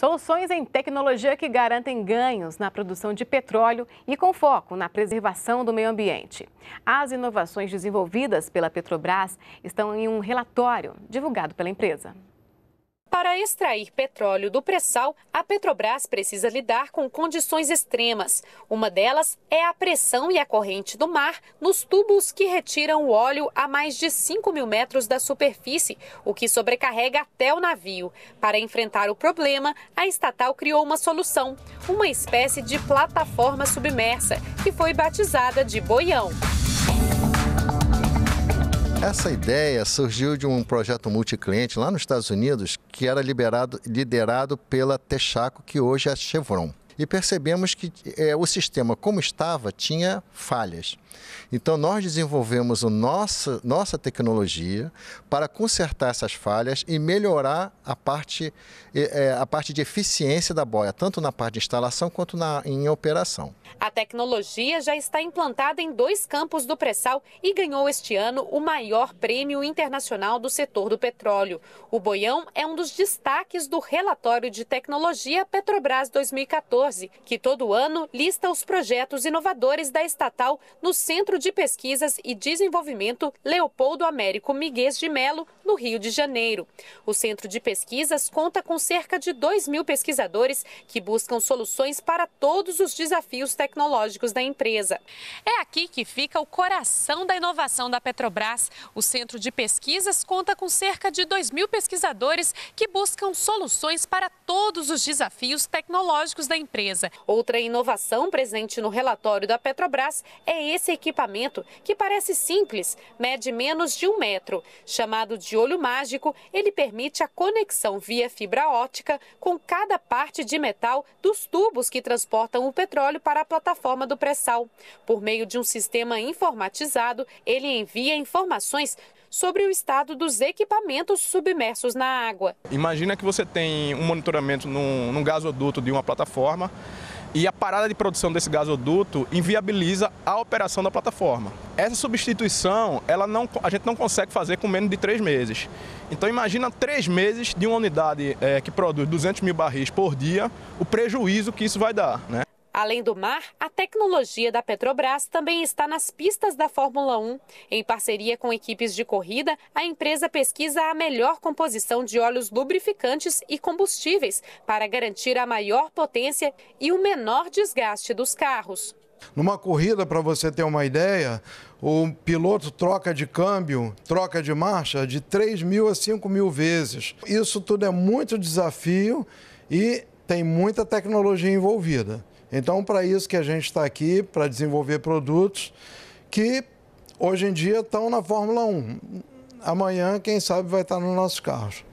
Soluções em tecnologia que garantem ganhos na produção de petróleo e com foco na preservação do meio ambiente. As inovações desenvolvidas pela Petrobras estão em um relatório divulgado pela empresa. Para extrair petróleo do pré-sal, a Petrobras precisa lidar com condições extremas. Uma delas é a pressão e a corrente do mar nos tubos que retiram o óleo a mais de 5 mil metros da superfície, o que sobrecarrega até o navio. Para enfrentar o problema, a estatal criou uma solução, uma espécie de plataforma submersa, que foi batizada de boião. Essa ideia surgiu de um projeto multicliente lá nos Estados Unidos que era liberado, liderado pela Texaco, que hoje é a Chevron e percebemos que é, o sistema como estava tinha falhas. Então nós desenvolvemos o nossa, nossa tecnologia para consertar essas falhas e melhorar a parte, é, é, a parte de eficiência da boia, tanto na parte de instalação quanto na, em operação. A tecnologia já está implantada em dois campos do pré-sal e ganhou este ano o maior prêmio internacional do setor do petróleo. O boião é um dos destaques do relatório de tecnologia Petrobras 2014 2014, que todo ano lista os projetos inovadores da estatal no Centro de Pesquisas e Desenvolvimento Leopoldo Américo Miguês de Melo, no Rio de Janeiro. O Centro de Pesquisas conta com cerca de 2 mil pesquisadores que buscam soluções para todos os desafios tecnológicos da empresa. É aqui que fica o coração da inovação da Petrobras. O Centro de Pesquisas conta com cerca de 2 mil pesquisadores que buscam soluções para todos os desafios tecnológicos da empresa. Outra inovação presente no relatório da Petrobras é esse equipamento que parece simples, mede menos de um metro, chamado de olho mágico, ele permite a conexão via fibra ótica com cada parte de metal dos tubos que transportam o petróleo para a plataforma do pré-sal. Por meio de um sistema informatizado, ele envia informações sobre o estado dos equipamentos submersos na água. Imagina que você tem um monitoramento num, num gasoduto de uma plataforma e a parada de produção desse gasoduto inviabiliza a operação da plataforma. Essa substituição ela não, a gente não consegue fazer com menos de três meses. Então imagina três meses de uma unidade é, que produz 200 mil barris por dia, o prejuízo que isso vai dar. Né? Além do mar, a tecnologia da Petrobras também está nas pistas da Fórmula 1. Em parceria com equipes de corrida, a empresa pesquisa a melhor composição de óleos lubrificantes e combustíveis para garantir a maior potência e o menor desgaste dos carros. Numa corrida, para você ter uma ideia, o piloto troca de câmbio, troca de marcha de 3 mil a 5 mil vezes. Isso tudo é muito desafio e tem muita tecnologia envolvida. Então, para isso que a gente está aqui, para desenvolver produtos que hoje em dia estão na Fórmula 1. Amanhã, quem sabe, vai estar tá nos nossos carros.